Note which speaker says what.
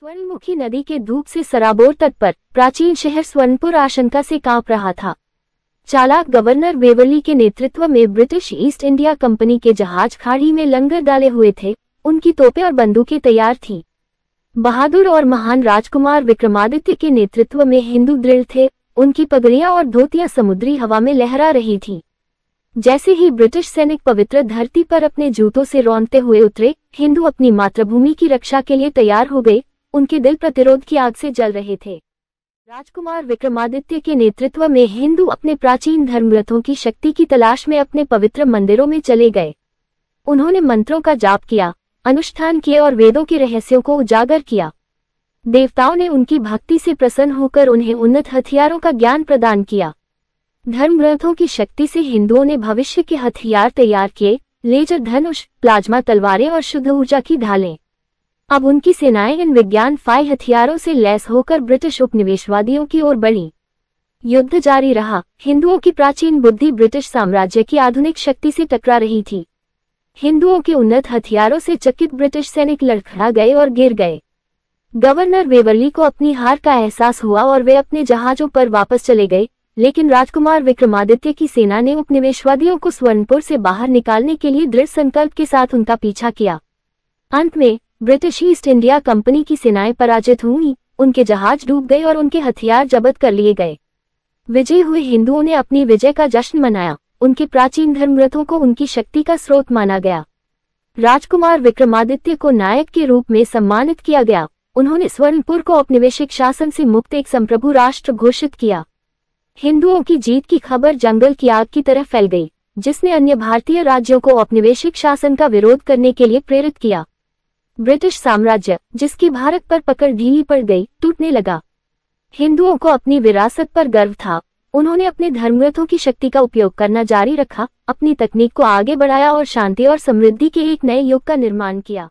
Speaker 1: स्वर्णमुखी नदी के धूप से सराबोर तट पर प्राचीन शहर स्वर्णपुर आशंका से कांप रहा था चालाक गवर्नर बेवली के नेतृत्व में ब्रिटिश ईस्ट इंडिया कंपनी के जहाज खाड़ी में लंगर डाले हुए थे उनकी तोपे और बंदूकें तैयार थीं बहादुर और महान राजकुमार विक्रमादित्य के नेतृत्व में हिंदू दृढ़ थे उनकी पगड़ियां और धोतियां समुद्री हवा में लहरा रही थीं जैसे ही ब्रिटिश सैनिक पवित्र धरती पर अपने जूतों से रौनते हुए उतरे हिंदू अपनी मातृभूमि की रक्षा के लिए तैयार हो गए उनके दिल प्रतिरोध की आग से जल रहे थे राजकुमार विक्रमादित्य के नेतृत्व में हिंदू अपने प्राचीन धर्मग्रंथों की शक्ति की तलाश में अपने पवित्र मंदिरों में चले गए उन्होंने मंत्रों का जाप किया अनुष्ठान किए और वेदों के रहस्यों को उजागर किया देवताओं ने उनकी भक्ति से प्रसन्न होकर उन्हें उन्नत हथियारों का ज्ञान प्रदान किया धर्म ग्रंथों की शक्ति से हिंदुओं ने भविष्य के हथियार तैयार किए लेजर धनुष प्लाज्मा तलवारें और शुद्ध ऊर्जा की ढालें अब उनकी सेनाएं इन विज्ञान फाई हथियारों से लैस होकर ब्रिटिश उपनिवेशवादियों की ओर बढ़ी युद्ध जारी रहा हिंदुओं की प्राचीन बुद्धि ब्रिटिश साम्राज्य की आधुनिक शक्ति से टकरा रही थी हिंदुओं के उन्नत हथियारों से चकित ब्रिटिश सैनिक लड़खड़ा गए और गिर गए गवर्नर वेवरली को अपनी हार का एहसास हुआ और वे अपने जहाजों पर वापस चले गए लेकिन राजकुमार विक्रमादित्य की सेना ने उपनिवेशवादियों को स्वर्णपुर से बाहर निकालने के लिए दृढ़ संकल्प के साथ उनका पीछा किया अंत में ब्रिटिश ईस्ट इंडिया कंपनी की सेनाएं पराजित हुई उनके जहाज डूब गए और उनके हथियार जब्त कर लिए गए विजय हुए हिंदुओं ने अपनी विजय का जश्न मनाया उनके प्राचीन धर्मग्रंथों को उनकी शक्ति का स्रोत माना गया राजकुमार विक्रमादित्य को नायक के रूप में सम्मानित किया गया उन्होंने स्वर्णपुर को औपनिवेशिक शासन से मुक्त एक संप्रभु राष्ट्र घोषित किया हिंदुओं की जीत की खबर जंगल की आग की तरह फैल गई जिसने अन्य भारतीय राज्यों को औपनिवेशिक शासन का विरोध करने के लिए प्रेरित किया ब्रिटिश साम्राज्य जिसकी भारत पर पकड़ ढीली पड़ गई टूटने लगा हिंदुओं को अपनी विरासत पर गर्व था उन्होंने अपने धर्मग्रथों की शक्ति का उपयोग करना जारी रखा अपनी तकनीक को आगे बढ़ाया और शांति और समृद्धि के एक नए युग का निर्माण किया